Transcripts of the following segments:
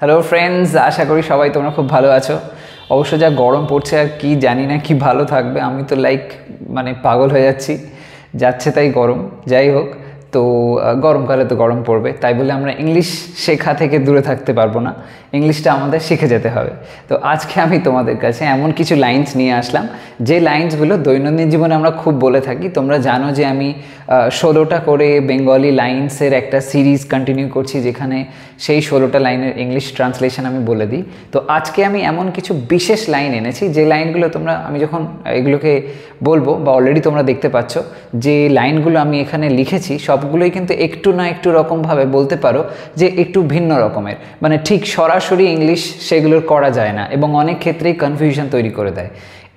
hello friends আশা করি সবাই তোমরা খুব ভালো আছো অবশ্য যা গরম পড়ছে আর কি জানি না কি ভালো থাকবে আমি তো লাইক মানে পাগল হয়ে যাচ্ছি যাচ্ছে তাই গরম যাই হোক তো গরমকালে তো গরম পড়বে তাই বলে আমরা ইংলিশ শেখা থেকে দূরে থাকতে পারবো না ইংলিশটা আমাদের শিখে যেতে হবে তো আজকে আমি তোমাদের কাছে এমন কিছু লাইন্স নিয়ে আসলাম যে লাইন্সগুলো দৈনন্দিন জীবনে আমরা খুব বলে থাকি তোমরা জানো যে আমি ষোলোটা করে বেঙ্গলি লাইন্সের একটা সিরিজ কন্টিনিউ করছি যেখানে সেই ষোলোটা লাইনের ইংলিশ ট্রান্সলেশন আমি বলে দিই তো আজকে আমি এমন কিছু বিশেষ লাইন এনেছি যে লাইনগুলো তোমরা আমি যখন এগুলোকে বলবো বা অলরেডি তোমরা দেখতে পাচ্ছ যে লাইনগুলো আমি এখানে লিখেছি সব সবগুলোই কিন্তু একটু না একটু রকমভাবে বলতে পারো যে একটু ভিন্ন রকমের মানে ঠিক সরাসরি ইংলিশ সেগুলোর করা যায় না এবং অনেক ক্ষেত্রেই কনফিউশন তৈরি করে দেয়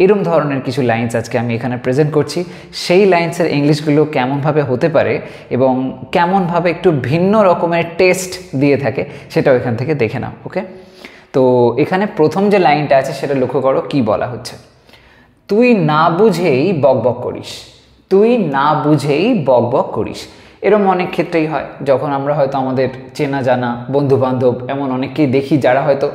এরম ধরনের কিছু লাইন্স আজকে আমি এখানে প্রেজেন্ট করছি সেই লাইন্সের ইংলিশগুলো কেমনভাবে হতে পারে এবং কেমনভাবে একটু ভিন্ন রকমের টেস্ট দিয়ে থাকে সেটাও এখান থেকে দেখে নাও ওকে তো এখানে প্রথম যে লাইনটা আছে সেটা লক্ষ্য করো কি বলা হচ্ছে তুই না বুঝেই বকবক করিস তুই না বুঝেই বকবক করিস এরম অনেক ক্ষেত্রেই হয় যখন আমরা হয়তো আমাদের চেনা জানা বন্ধুবান্ধব এমন অনেককেই দেখি যারা হয়তো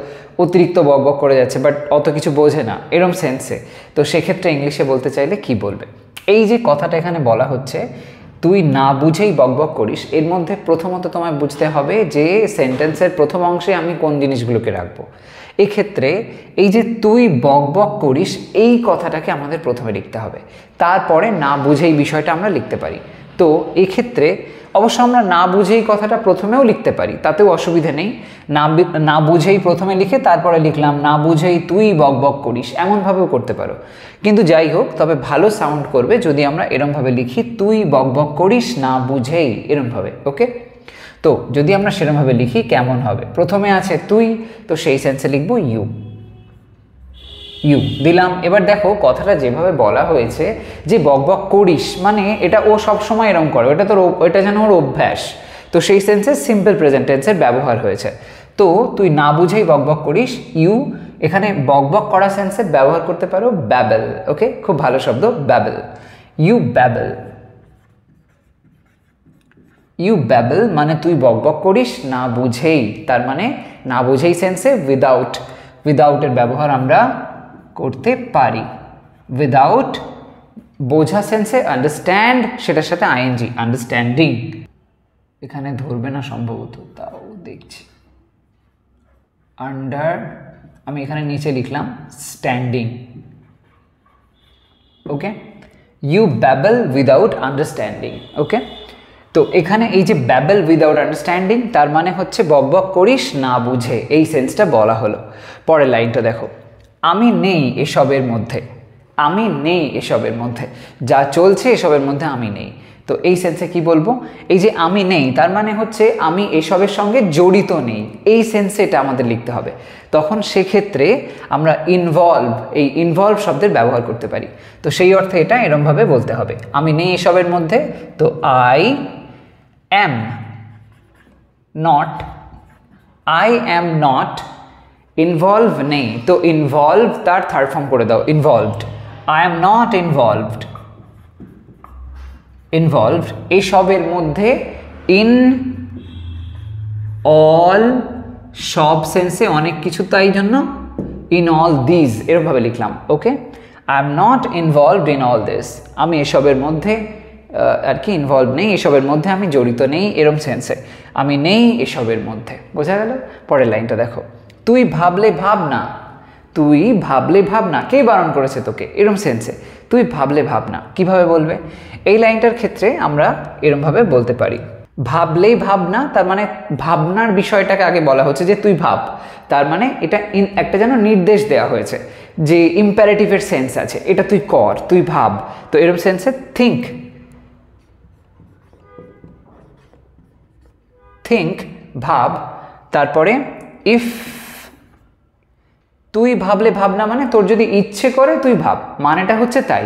অতিরিক্ত বক করে যাচ্ছে বাট অত কিছু বোঝে না এরম সেন্সে তো সেক্ষেত্রে ইংলিশে বলতে চাইলে কি বলবে এই যে কথাটা এখানে বলা হচ্ছে তুই না বুঝেই বকবক করিস এর মধ্যে প্রথমত তোমায় বুঝতে হবে যে সেন্টেন্সের প্রথম অংশে আমি কোন জিনিসগুলোকে রাখবো এক্ষেত্রে এই যে তুই বক বক করিস এই কথাটাকে আমাদের প্রথমে লিখতে হবে তারপরে না বুঝেই বিষয়টা আমরা লিখতে পারি তো এক্ষেত্রে অবশ্য আমরা না বুঝেই কথাটা প্রথমেও লিখতে পারি তাতেও অসুবিধে নেই না না বুঝেই প্রথমে লিখে তারপরে লিখলাম না বুঝেই তুই বক বক করিস এমনভাবেও করতে পারো কিন্তু যাই হোক তবে ভালো সাউন্ড করবে যদি আমরা এরমভাবে লিখি তুই বক বক করিস না বুঝেই এরমভাবে ওকে তো যদি আমরা সেরমভাবে লিখি কেমন হবে প্রথমে আছে তুই তো সেই সেন্সে লিখবো ইউ ইউ দিলাম এবার দেখো কথাটা যেভাবে বলা হয়েছে যে বক বক করিস মানে এটা ও সবসময় এরম করে এটা তোর এটা যেন ওর অভ্যাস তো সেই সেন্সে সিম্পল প্রেজেন্ট টেন্সের ব্যবহার হয়েছে তো তুই না বুঝেই বক বক করিস ইউ এখানে বক বক করা সেন্সে ব্যবহার করতে পারো ব্যাবেল ওকে খুব ভালো শব্দ ব্যাবেল ইউ ব্যাবেল ইউ ব্যাবেল মানে তুই বক বক করিস না বুঝেই তার মানে না বুঝেই সেন্সে উইদাউট উইদাউটের ব্যবহার আমরা করতে পারি উইদাউট বোঝা সেন্সে আন্ডারস্ট্যান্ড সেটার সাথে আইএনজি আন্ডারস্ট্যান্ডিং এখানে ধরবে না সম্ভবত তাও দেখছি আন্ডার আমি এখানে নিচে লিখলাম standing okay you babble without understanding okay তো এখানে এই যে ব্যাবেল উইদাউট আন্ডারস্ট্যান্ডিং তার মানে হচ্ছে বক বক করিস না বুঝে এই সেন্সটা বলা হলো পরের লাইনটা দেখো আমি নেই এসবের মধ্যে আমি নেই এসবের মধ্যে যা চলছে এসবের মধ্যে আমি নেই তো এই সেন্সে কি বলবো এই যে আমি নেই তার মানে হচ্ছে আমি এসবের সঙ্গে জড়িত নেই এই সেন্সে এটা আমাদের লিখতে হবে তখন সেক্ষেত্রে আমরা ইনভলভ এই ইনভলভ শব্দের ব্যবহার করতে পারি তো সেই অর্থে এটা এরমভাবে বলতে হবে আমি নেই এসবের মধ্যে তো I am not I am not involve নেই তো ইনভলভ তার থার্ড ফর্ম করে দাও involved I am not involved involved এইসবের মধ্যে ইন অল সব সেন্সে অনেক কিছু তাই জন্য ইন অল দিস এরমভাবে লিখলাম okay I am not involved in all this আমি এসবের মধ্যে আর কি ইনভলভ নেই এসবের মধ্যে আমি জড়িত নেই এরম সেন্সে আমি নেই এসবের মধ্যে বোঝা গেল পরের লাইনটা দেখো তুই ভাবলে ভাব না তুই ভাবলে ভাব না কে বারণ করেছে তোকে এরম সেন্সে তুই ভাবলে ভাব না কীভাবে বলবে এই লাইনটার ক্ষেত্রে আমরা এরমভাবে বলতে পারি ভাবলেই ভাবনা তার মানে ভাবনার বিষয়টাকে আগে বলা হচ্ছে যে তুই ভাব তার মানে এটা একটা যেন নির্দেশ দেওয়া হয়েছে যে ইম্প্যারেটিভের সেন্স আছে এটা তুই কর তুই ভাব তো এরম সেন্সে থিঙ্ক থিঙ্ক ভাব তারপরে ইফ তুই ভাবলে ভাবনা মানে তোর যদি ইচ্ছে করে তুই ভাব মানেটা হচ্ছে তাই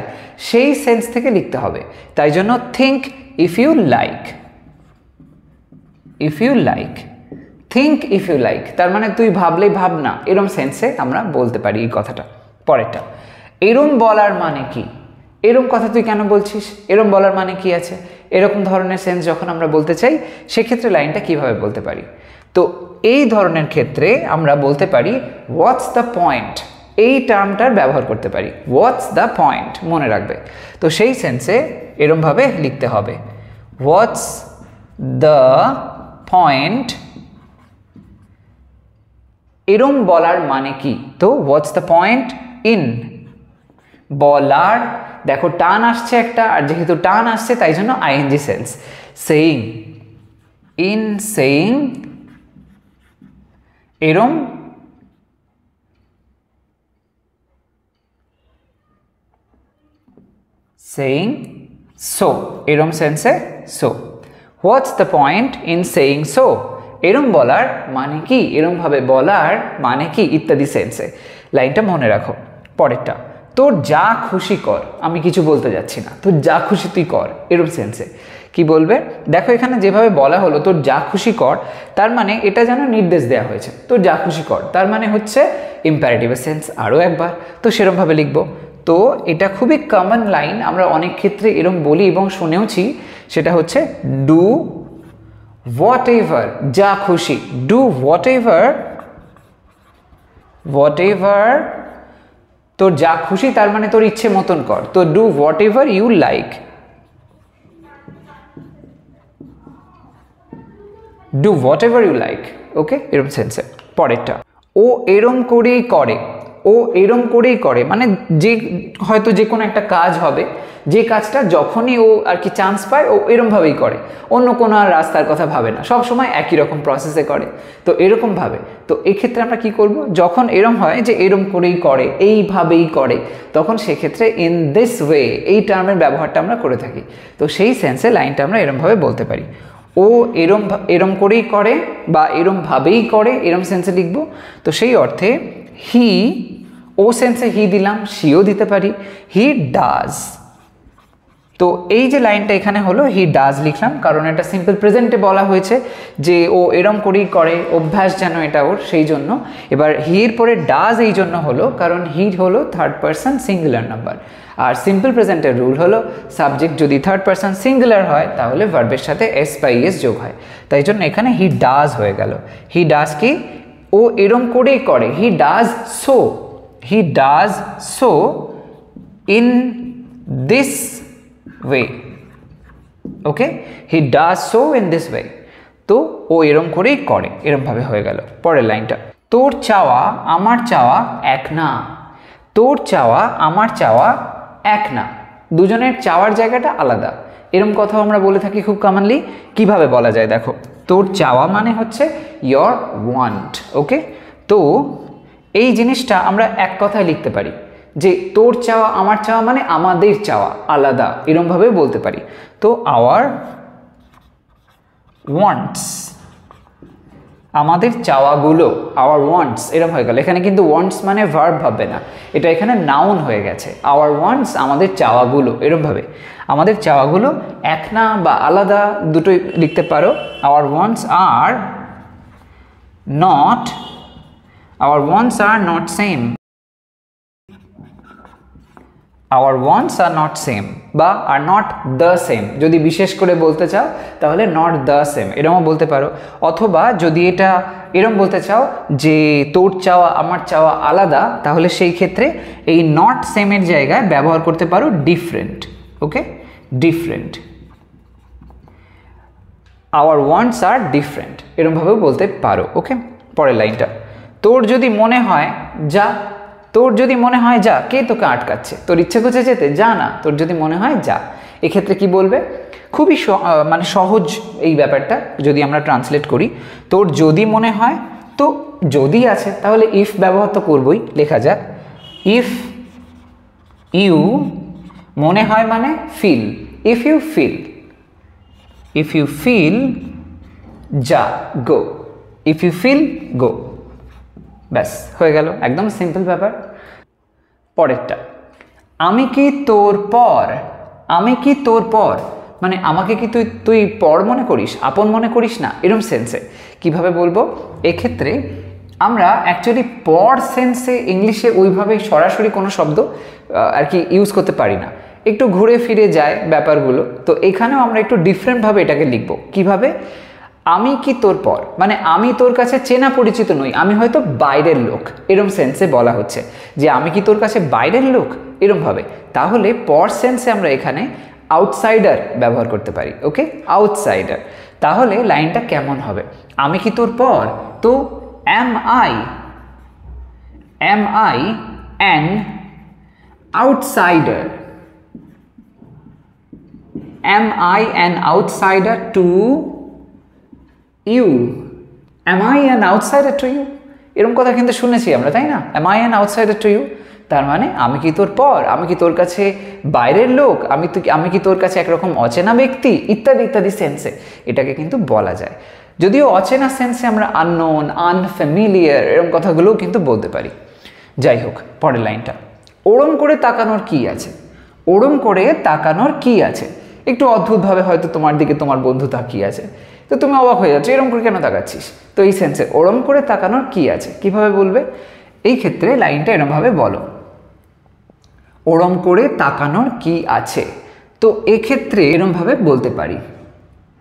সেই সেন্স থেকে লিখতে হবে তাই জন্য think if you like if you like think if you like তার মানে তুই ভাবলেই ভাবনা এরম সেন্সে আমরা বলতে পারি এই কথাটা পরেরটা এরম বলার মানে কি এরম কথা তুই কেন বলছিস এরম বলার মানে কি আছে এরকম ধরনের সেন্স যখন আমরা বলতে চাই সেক্ষেত্রে লাইনটা কিভাবে বলতে পারি তো এই ধরনের ক্ষেত্রে আমরা বলতে পারি হোয়াটস দ্য পয়েন্ট এই টার্মটার ব্যবহার করতে পারি হোয়াটস দ্য পয়েন্ট মনে রাখবে তো সেই সেন্সে এরমভাবে লিখতে হবে হোয়াটস দ্য পয়েন্ট এরম বলার মানে কি তো হোয়াটস দ্য পয়েন্ট ইন বলার দেখো টান আসছে একটা আর যেহেতু টান আসছে তাই জন্য ING sense saying in saying এরম সেইং সো এরম সেন্সে so what's the point in saying so এরম বলার মানে কি এরমভাবে বলার মানে কি ইত্যাদি সেন্সে লাইনটা মনে রাখো পরেরটা তোর যা খুশি কর আমি কিছু বলতে যাচ্ছি না তোর যা খুশি তুই কর এরম সেন্সে কি বলবে দেখো এখানে যেভাবে বলা হলো তোর যা খুশি কর তার মানে এটা যেন নির্দেশ দেওয়া হয়েছে তোর যা খুশি কর তার মানে হচ্ছে ইম্প্যারেটিভ সেন্স আরও একবার তো সেরমভাবে লিখবো তো এটা খুবই কমন লাইন আমরা অনেক ক্ষেত্রে এরম বলি এবং শুনেওছি সেটা হচ্ছে ডু হোয়াট এভার যা খুশি do whatever whatever তোর যা খুশি তার মানে তোর ইচ্ছে মতন কর তো do whatever you like do whatever you like okay এরম সেন্সে পরেরটা ও এরম করেই করে ও এরম করেই করে মানে যে হয়তো যে কোনো একটা কাজ হবে যে কাজটা যখনই ও আর কি চান্স পায় ও এরমভাবেই করে অন্য কোনো আর রাস্তার কথা ভাবে না সব সময় একই রকম প্রসেসে করে তো এরকমভাবে তো এক্ষেত্রে আমরা কি করব যখন এরম হয় যে এরম করেই করে এইভাবেই করে তখন সেক্ষেত্রে ইন দিস ওয়ে এই টার্মের ব্যবহারটা আমরা করে থাকি তো সেই সেন্সে লাইনটা আমরা এরমভাবে বলতে পারি ও এরম এরম করেই করে বা এরমভাবেই করে এরম সেন্সে লিখবো তো সেই অর্থে হি ও সেন্সে হি দিলাম সিও দিতে পারি হি ডাজ তো এই যে লাইনটা এখানে হলো হি ডাজ লিখলাম কারণ এটা সিম্পল প্রেজেন্টে বলা হয়েছে যে ও এরম করেই করে অভ্যাস যেন এটা ওর সেই জন্য এবার হির পরে ডাজ এই জন্য হলো কারণ হি হলো থার্ড পারসন সিঙ্গুলার নাম্বার আর সিম্পল প্রেজেন্টের রুল হলো সাবজেক্ট যদি থার্ড পার্সন সিঙ্গুলার হয় তাহলে ভার্বের সাথে এস বাই এস যোগ হয় তাই জন্য এখানে হি ডাজ হয়ে গেল হি ডাজ কি ও এরম করেই করে he does so he does so in this way okay he does so in this way তো ও এরম করেই করে এরমভাবে হয়ে গেল পরের লাইনটা তোর চাওয়া আমার চাওয়া এক না তোর চাওয়া আমার চাওয়া এক না দুজনের চাওয়ার জায়গাটা আলাদা এরম কথাও আমরা বলে থাকি খুব কমনলি কিভাবে বলা যায় দেখো তোর চাওয়া মানে হচ্ছে ইয়র ওয়ান্ট ওকে তো এই জিনিসটা আমরা এক কথায় লিখতে পারি যে তোর চাওয়া আমার চাওয়া মানে আমাদের চাওয়া আলাদা এরমভাবে বলতে পারি তো আওয়ার ওয়ান্টস আমাদের চাওয়াগুলো আওয়ার ওয়ান্টস এরম হয়ে গেল এখানে কিন্তু ওয়ান্টস মানে ভার্ব ভাববে না এটা এখানে নাউন হয়ে গেছে আওয়ার ওয়ান্টস আমাদের চাওয়াগুলো এরমভাবে আমাদের চাওয়াগুলো এক না বা আলাদা দুটোই লিখতে পারো our wants are not our wants are not same our wants are not same বা আর নট দ্য সেম যদি বিশেষ করে বলতে চাও তাহলে নট দ্য সেম এরমও বলতে পারো অথবা যদি এটা এরম বলতে চাও যে তোর চাওয়া আমার চাওয়া আলাদা তাহলে সেই ক্ষেত্রে এই নট সেমের জায়গায় ব্যবহার করতে পারো different okay different our wants are different এরমভাবেও বলতে পারো ওকে পরের লাইনটা তোর যদি মনে হয় যা তোর যদি মনে হয় যা কে তোকে আটকাচ্ছে তোর ইচ্ছে করছে যেতে যা না তোর যদি মনে হয় যা এক্ষেত্রে কি বলবে খুবই মানে সহজ এই ব্যাপারটা যদি আমরা ট্রান্সলেট করি তোর যদি মনে হয় তো যদি আছে তাহলে ইফ ব্যবহার তো করবই লেখা যাক ইফ ইউ মনে হয় মানে feel if you feel if you feel যা go if you feel go ব্যাস হয়ে গেল একদম সিম্পল ব্যাপার পরেরটা আমি কি তোর পর আমি কি তোর পর মানে আমাকে কি তুই তুই পর মনে করিস আপন মনে করিস না এরম সেন্সে কিভাবে বলবো এক্ষেত্রে আমরা অ্যাকচুয়ালি পর সেন্সে ইংলিশে ওইভাবে সরাসরি কোনো শব্দ আর কি ইউজ করতে পারি না একটু ঘুরে ফিরে যায় ব্যাপারগুলো তো এখানেও আমরা একটু ডিফারেন্টভাবে এটাকে লিখবো কিভাবে আমি কি তোর পর মানে আমি তোর কাছে চেনা পরিচিত নই আমি হয়তো বাইরের লোক এরম সেন্সে বলা হচ্ছে যে আমি কি তোর কাছে বাইরের লোক এরমভাবে তাহলে পর সেন্সে আমরা এখানে আউটসাইডার ব্যবহার করতে পারি ওকে আউটসাইডার তাহলে লাইনটা কেমন হবে আমি কি তোর পর তো am I am I an outsider am I an outsider to you am I an outsider to you এরকম কথা কিন্তু শুনেছি আমরা তাই না am I an outsider to you তার মানে আমি কি তোর পর আমি কি তোর কাছে বাইরের লোক আমি তো আমি কি তোর কাছে একরকম অচেনা ব্যক্তি ইত্যাদি ইত্যাদি সেন্সে এটাকে কিন্তু বলা যায় যদিও অচেনা সেন্সে আমরা আননোন আনফ্যামিলিয়ার এরকম কথাগুলোও কিন্তু বলতে পারি যাই হোক পরের লাইনটা ওরম করে তাকানোর কি আছে ওরম করে তাকানোর কি আছে একটু অদ্ভুতভাবে হয়তো তোমার দিকে তোমার বন্ধু তাকিয়ে আছে তো তুমি অবাক হয়ে যাচ্ছ এরম করে কেন তাকাচ্ছিস তো এই সেন্সে ওরম করে তাকানোর কি আছে কিভাবে বলবে এই ক্ষেত্রে লাইনটা এরমভাবে বলো ওরম করে তাকানোর কি আছে তো এক্ষেত্রে এরমভাবে বলতে পারি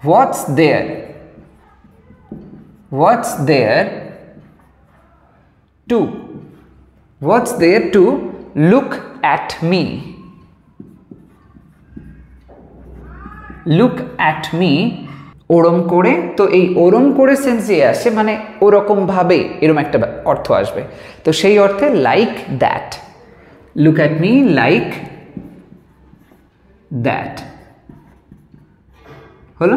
what's there what's there to what's there to look at me look at me ওরম করে তো এই ওরম করে সেন্স যে আসে মানে ওরকমভাবে এরম একটা অর্থ আসবে তো সেই অর্থে like that look at me like that হলো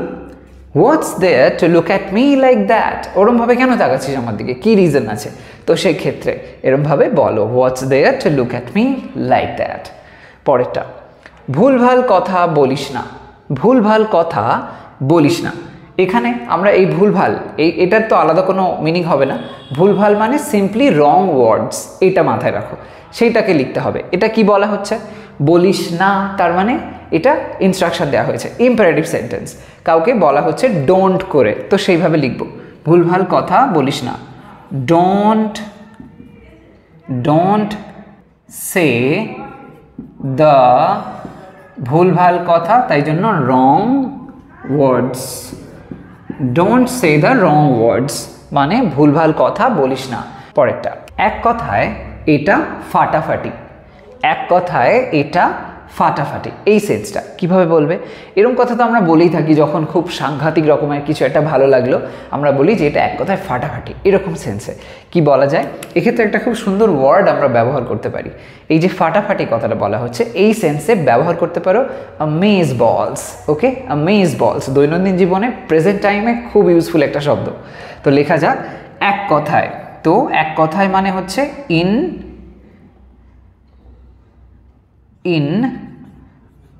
what's there to look at me like that ওরমভাবে কেন তাকাচ্ছিস আমার দিকে কী রিজন আছে তো সেই ক্ষেত্রে এরমভাবে বলো what's there to look at me like that পরেরটা ভুলভাল কথা বলিস না ভুলভাল কথা বলিস না এখানে আমরা এই ভুলভাল এই এটার তো আলাদা কোনো মিনিং হবে না ভুলভাল মানে সিম্পলি রং ওয়ার্ডস এটা মাথায় রাখো সেইটাকে লিখতে হবে এটা কি বলা হচ্ছে বলিস না তার মানে এটা ইনস্ট্রাকশান দেওয়া হয়েছে ইম্পারেটিভ সেন্টেন্স কাউকে বলা হচ্ছে ডোন্ট করে তো সেইভাবে লিখব ভুলভাল কথা বলিস না ডোন্ট ডোন্ট সে দ্য ভুলভাল কথা তাই জন্য রং words don't say the wrong words মানে ভুলভাল কথা বলিস না পরেরটা এক কথায় এটা ফাটাফাটি এক কথায় এটা ফাটাফাটি এই সেন্সটা কিভাবে বলবে এরম কথা তো আমরা বলেই থাকি যখন খুব সাংঘাতিক রকমের কিছু একটা ভালো লাগলো আমরা বলি যে এটা এক কথায় ফাটাফাটি এরকম সেন্সে কি বলা যায় এক্ষেত্রে একটা খুব সুন্দর ওয়ার্ড আমরা ব্যবহার করতে পারি এই যে ফাটাফাটি কথাটা বলা হচ্ছে এই সেন্সে ব্যবহার করতে পারো মেজ বলস ওকে মেজ বলস দৈনন্দিন জীবনে প্রেজেন্ট টাইমে খুব ইউজফুল একটা শব্দ তো লেখা যাক এক কথায় তো এক কথায় মানে হচ্ছে in in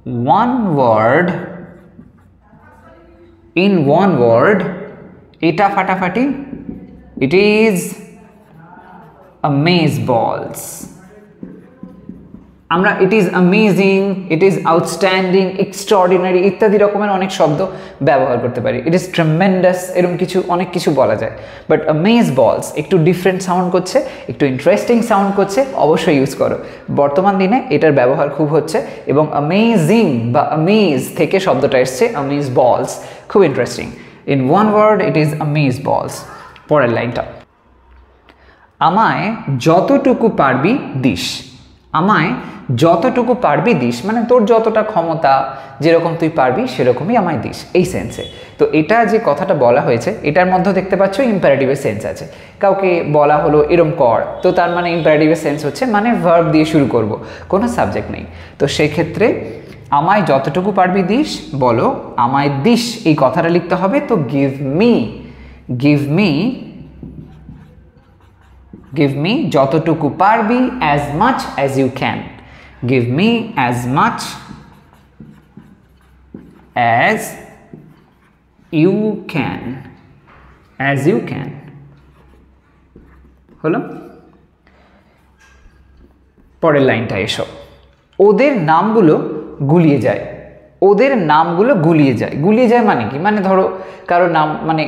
one word in one word eta fatafati it is a maze balls আমরা it is amazing it is outstanding extraordinary ইত্যাদি রকমের অনেক শব্দ ব্যবহার করতে পারি ইট ইজ ট্রেমেন্ডাস এরকম কিছু অনেক কিছু বলা যায় বাট অ্যামেজ বলস একটু ডিফারেন্ট সাউন্ড করছে একটু ইন্টারেস্টিং সাউন্ড করছে অবশ্যই ইউজ করো বর্তমান দিনে এটার ব্যবহার খুব হচ্ছে এবং অ্যামেজিং বা অ্যামেজ থেকে শব্দটা এসছে অ্যামেজ বলস খুব interesting in one word it is amaze balls পরের লাইনটা আমায় যতটুকু পারবি দিশ আমায় যতটুকু পারবি দিস মানে তোর যতটা ক্ষমতা যেরকম তুই পারবি সেরকমই আমায় দিস এই সেন্সে তো এটা যে কথাটা বলা হয়েছে এটার মধ্যে দেখতে পাচ্ছ ইম্পারেটিভের সেন্স আছে কাউকে বলা হলো এরম কর তো তার মানে ইম্পারেটিভের সেন্স হচ্ছে মানে ভার্ব দিয়ে শুরু করব কোনো সাবজেক্ট নেই তো সেক্ষেত্রে আমায় যতটুকু পারবি দিস বলো আমায় দিস এই কথাটা লিখতে হবে তো give me give me give me যতটুকু পারবি as much as you can give me as much as you can as you can হলো পরের লাইনটা এসো ওদের নামগুলো গুলিয়ে যায় ওদের নামগুলো গুলিয়ে যায় গুলিয়ে যায় মানে কি মানে ধরো কারো নাম মানে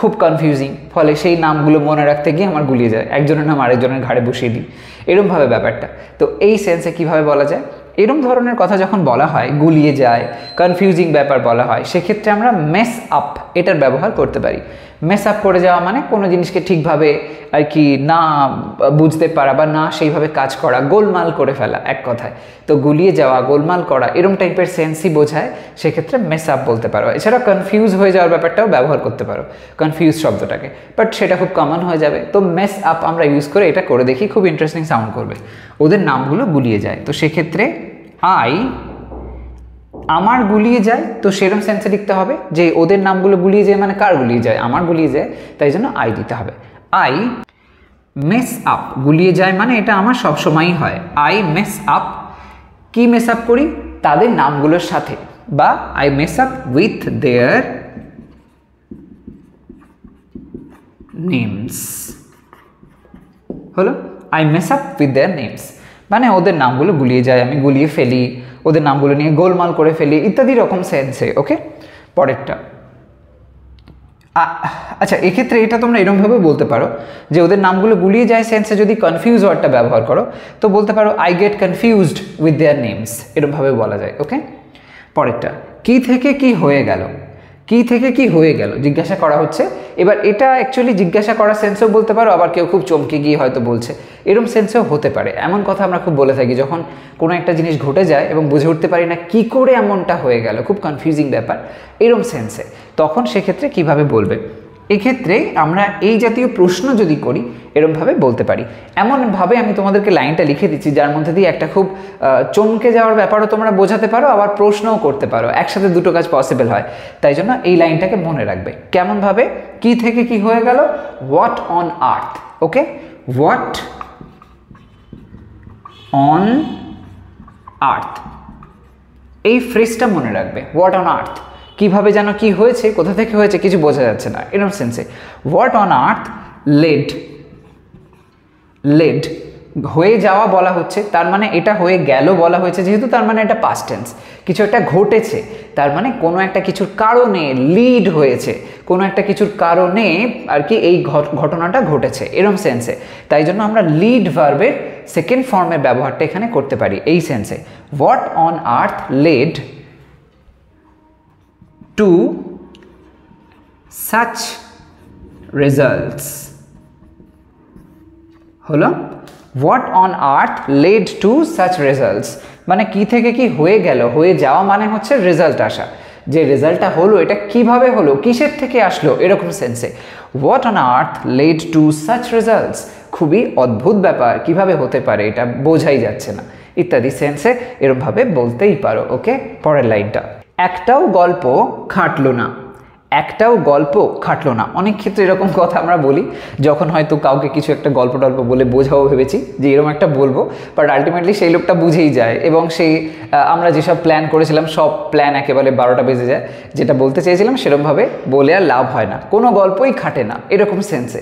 খুব কনফিউজিং ফলে সেই নামগুলো মনে রাখতে গিয়ে আমার গুলিয়ে যায় একজনের নাম আরেকজনের ঘাড়ে বসিয়ে দিই এরমভাবে ব্যাপারটা তো এই সেন্সে কিভাবে বলা যায় এরম ধরনের কথা যখন বলা হয় গুলিয়ে যায় কনফিউজিং ব্যাপার বলা হয় সেক্ষেত্রে আমরা মেস আপ এটার ব্যবহার করতে পারি মেস আপ করে যাওয়া মানে কোনো জিনিসকে ঠিকভাবে আর কি না বুঝতে পারা বা না সেইভাবে কাজ করা গোলমাল করে ফেলা এক কথায় তো গুলিয়ে যাওয়া গোলমাল করা এরম টাইপের সেন্সই বোঝায় সেক্ষেত্রে মেস আপ বলতে পারো এছাড়া কনফিউজ হয়ে যাওয়ার ব্যাপারটাও ব্যবহার করতে পারো কনফিউজ শব্দটাকে বাট সেটা খুব কমন হয়ে যাবে তো মেস আপ আমরা ইউজ করে এটা করে দেখি খুব ইন্টারেস্টিং সাউন্ড করবে ওদের নামগুলো গুলিয়ে যায় তো সেক্ষেত্রে আই আমার গুলিয়ে যায় তো সেরম সেন্সে লিখতে হবে যে ওদের নামগুলো গুলিয়ে যায় মানে কার গুলিয়ে যায় আমার গুলিয়ে যায় তাই জন্য আই দিতে হবে আই মেস আপ গুলিয়ে যায় মানে এটা আমার সবসময়ই হয় আই মেস আপ কি মেস আপ করি তাদের নামগুলোর সাথে বা I mess up with their names হলো I mess up with their names মানে ওদের নামগুলো গুলিয়ে যায় আমি গুলিয়ে ফেলি ওদের নামগুলো নিয়ে গোলমাল করে ফেলি ইত্যাদি রকম সেন্সে ওকে পরেরটা আচ্ছা এক্ষেত্রে এটা তোমরা এরমভাবে বলতে পারো যে ওদের নামগুলো গুলিয়ে যায় সেন্সে যদি কনফিউজ ওয়ার্ডটা ব্যবহার করো তো বলতে পারো I get confused with their names এরমভাবে বলা যায় ওকে পরেরটা কি থেকে কি হয়ে গেল কি থেকে কি হয়ে গেল জিজ্ঞাসা করা হচ্ছে এবার এটা অ্যাকচুয়ালি জিজ্ঞাসা করা সেন্সও বলতে পারো আবার কেউ খুব চমকে গিয়ে হয়তো বলছে এরম সেন্সও হতে পারে এমন কথা আমরা খুব বলে থাকি যখন কোনো একটা জিনিস ঘটে যায় এবং বুঝে উঠতে পারি না কি করে এমনটা হয়ে গেল খুব কনফিউজিং ব্যাপার এরম সেন্সে তখন সেক্ষেত্রে কিভাবে বলবে এক্ষেত্রে আমরা এই জাতীয় প্রশ্ন যদি করি এরমভাবে বলতে পারি এমনভাবে আমি তোমাদেরকে লাইনটা লিখে দিচ্ছি যার মধ্যে দিয়ে একটা খুব চমকে যাওয়ার ব্যাপারও তোমরা বোঝাতে পারো আবার প্রশ্নও করতে পারো একসাথে দুটো কাজ পসিবল হয় তাই জন্য এই লাইনটাকে মনে রাখবে কেমনভাবে কি থেকে কি হয়ে গেল what on earth okay what on earth এই ফ্রেজটা মনে রাখবে হোয়াট অন আর্থ কিভাবে যেন কি হয়েছে কোথা থেকে হয়েছে কিছু বোঝা যাচ্ছে না এরম সেন্সে what on earth led led হয়ে যাওয়া বলা হচ্ছে তার মানে এটা হয়ে গেল বলা হয়েছে যেহেতু তার মানে এটা পাস্ট টেন্স কিছু একটা ঘটেছে তার মানে কোনো একটা কিছুর কারণে লিড হয়েছে কোনো একটা কিছুর কারণে আর কি এই ঘটনাটা ঘটেছে এরম সেন্সে তাই জন্য আমরা লিড ভার্বের সেকেন্ড ফর্মের ব্যবহারটা এখানে করতে পারি এই সেন্সে what on earth led to such results হলো what on earth led to such results মানে কি থেকে কি হয়ে গেল হয়ে যাওয়া মানে হচ্ছে রেজাল্ট আসা যে রেজাল্টটা হলো এটা কিভাবে হলো কিসের থেকে আসলো এরকম সেন্সে what on earth led to such results খুবই অদ্ভুত ব্যাপার কিভাবে হতে পারে এটা বোঝাই যাচ্ছে না ইত্যাদি সেন্সে এরমভাবে বলতেই পারো ওকে পরের লাইনটা একটাও গল্প খাটলো না একটাও গল্প খাটলো না অনেক ক্ষেত্রে এরকম কথা আমরা বলি যখন হয়তো কাউকে কিছু একটা গল্প টল্প বলে বোঝাও ভেবেছি যে এরকম একটা বলবো বাট আলটিমেটলি সেই লোকটা বুঝেই যায় এবং সেই আমরা যেসব প্ল্যান করেছিলাম সব প্ল্যান একেবারে বারোটা বেজে যায় যেটা বলতে চেয়েছিলাম সেরকমভাবে বলে আর লাভ হয় না কোনো গল্পই খাটে না এরকম সেন্সে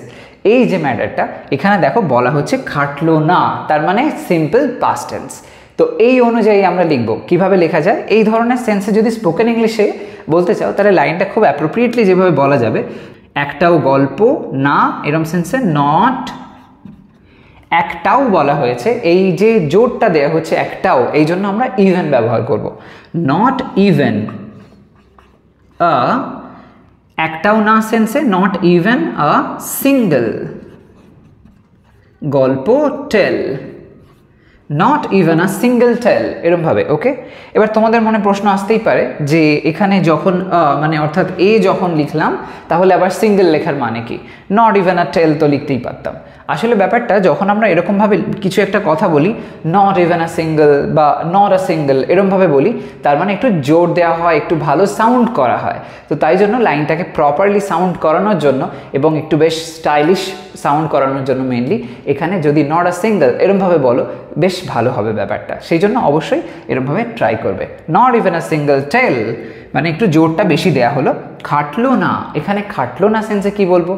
এই যে ম্যাটারটা এখানে দেখো বলা হচ্ছে খাটলো না তার মানে সিম্পল পাস্টেন্স তো এই অনুযায়ী আমরা লিখব কিভাবে লেখা যায় এই ধরনের সেন্সে যদি স্পোকেন ইংলিশে বলতে চাও তাহলে লাইনটা খুব অ্যাপ্রোপ্রিয়েটলি যেভাবে বলা যাবে একটাও গল্প না এরম সেন্সে নট একটাও বলা হয়েছে এই যে জোরটা দেওয়া হচ্ছে একটাও এই জন্য আমরা ইভেন ব্যবহার করব নট ইভেন আ একটাও না সেন্সে নট ইভেন আ সিঙ্গল গল্প tale not even a single tale এরমভাবে ওকে এবার তোমাদের মনে প্রশ্ন আসতেই পারে যে এখানে যখন মানে অর্থাৎ এ যখন লিখলাম তাহলে আবার সিঙ্গেল লেখার মানে কি নট ইভেন আ টেল তো লিখতেই পারতাম আসলে ব্যাপারটা যখন আমরা এরকমভাবে কিছু একটা কথা বলি নট ইভেন আ সিঙ্গেল বা নট আ সিঙ্গেল এরমভাবে বলি তার মানে একটু জোর দেওয়া হয় একটু ভালো সাউন্ড করা হয় তো তাই জন্য লাইনটাকে প্রপারলি সাউন্ড করানোর জন্য এবং একটু বেশ স্টাইলিশ সাউন্ড করানোর জন্য মেনলি এখানে যদি নট আ সিঙ্গেল এরমভাবে বলো বেশ ভালো হবে ব্যাপারটা সেই জন্য অবশ্যই এরমভাবে ট্রাই করবে not even a single tale মানে একটু জোরটা বেশি দেয়া হলো খাটলো না এখানে খাটলো না সেন্সে কি বলবো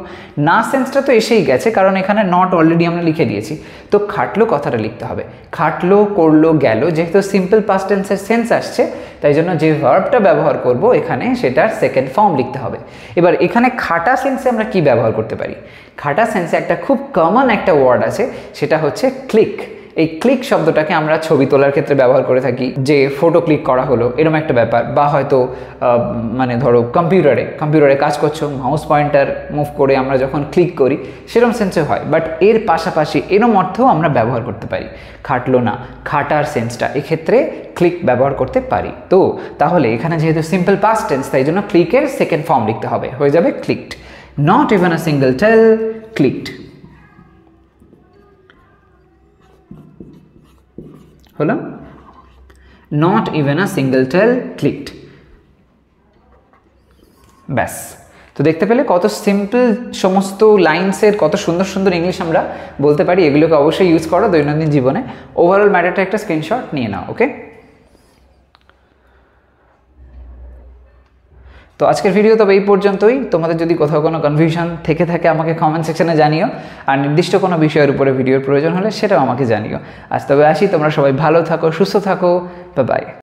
না সেন্সটা তো এসেই গেছে কারণ এখানে নট অলরেডি আমরা লিখে দিয়েছি তো খাটলো কথাটা লিখতে হবে খাটলো করলো গেল যেহেতু সিম্পল পাস্ট টেন্সের সেন্স আসছে তাই জন্য যে ভার্বটা ব্যবহার করব এখানে সেটার সেকেন্ড ফর্ম লিখতে হবে এবার এখানে খাটা সেন্সে আমরা কি ব্যবহার করতে পারি খাটা সেন্সে একটা খুব কমন একটা ওয়ার্ড আছে সেটা হচ্ছে ক্লিক এই ক্লিক শব্দটাকে আমরা ছবি তোলার ক্ষেত্রে ব্যবহার করে থাকি যে ফটো ক্লিক করা হলো এরকম একটা ব্যাপার বা হয়তো মানে ধরো কম্পিউটারে কম্পিউটারে কাজ করছো মাউস পয়েন্টার মুভ করে আমরা যখন ক্লিক করি সেরম সেন্সে হয় বাট এর পাশাপাশি এরম অর্থেও আমরা ব্যবহার করতে পারি খাটলো না খাটার সেন্সটা এক্ষেত্রে ক্লিক ব্যবহার করতে পারি তো তাহলে এখানে যেহেতু সিম্পল পাস্ট টেন্স তাই জন্য ক্লিকের সেকেন্ড ফর্ম লিখতে হবে হয়ে যাবে clicked not even a single tale clicked হলো not even a single tale clicked ব্যাস তো দেখতে পেলে কত সিম্পল সমস্ত লাইন্সের কত সুন্দর সুন্দর ইংলিশ আমরা বলতে পারি এগুলোকে অবশ্যই ইউজ করো দৈনন্দিন জীবনে ওভারঅল ম্যাটারটা একটা স্ক্রিনশট নিয়ে নাও ওকে তো আজকের ভিডিও তবে এই পর্যন্তই তোমাদের যদি কোথাও কোনো কনফিউশন থেকে থাকে আমাকে কমেন্ট সেকশানে জানিও আর নির্দিষ্ট কোনো বিষয়ের উপরে ভিডিওর প্রয়োজন হলে সেটাও আমাকে জানিও আজ তবে আসি তোমরা সবাই ভালো থাকো সুস্থ থাকো বা বাই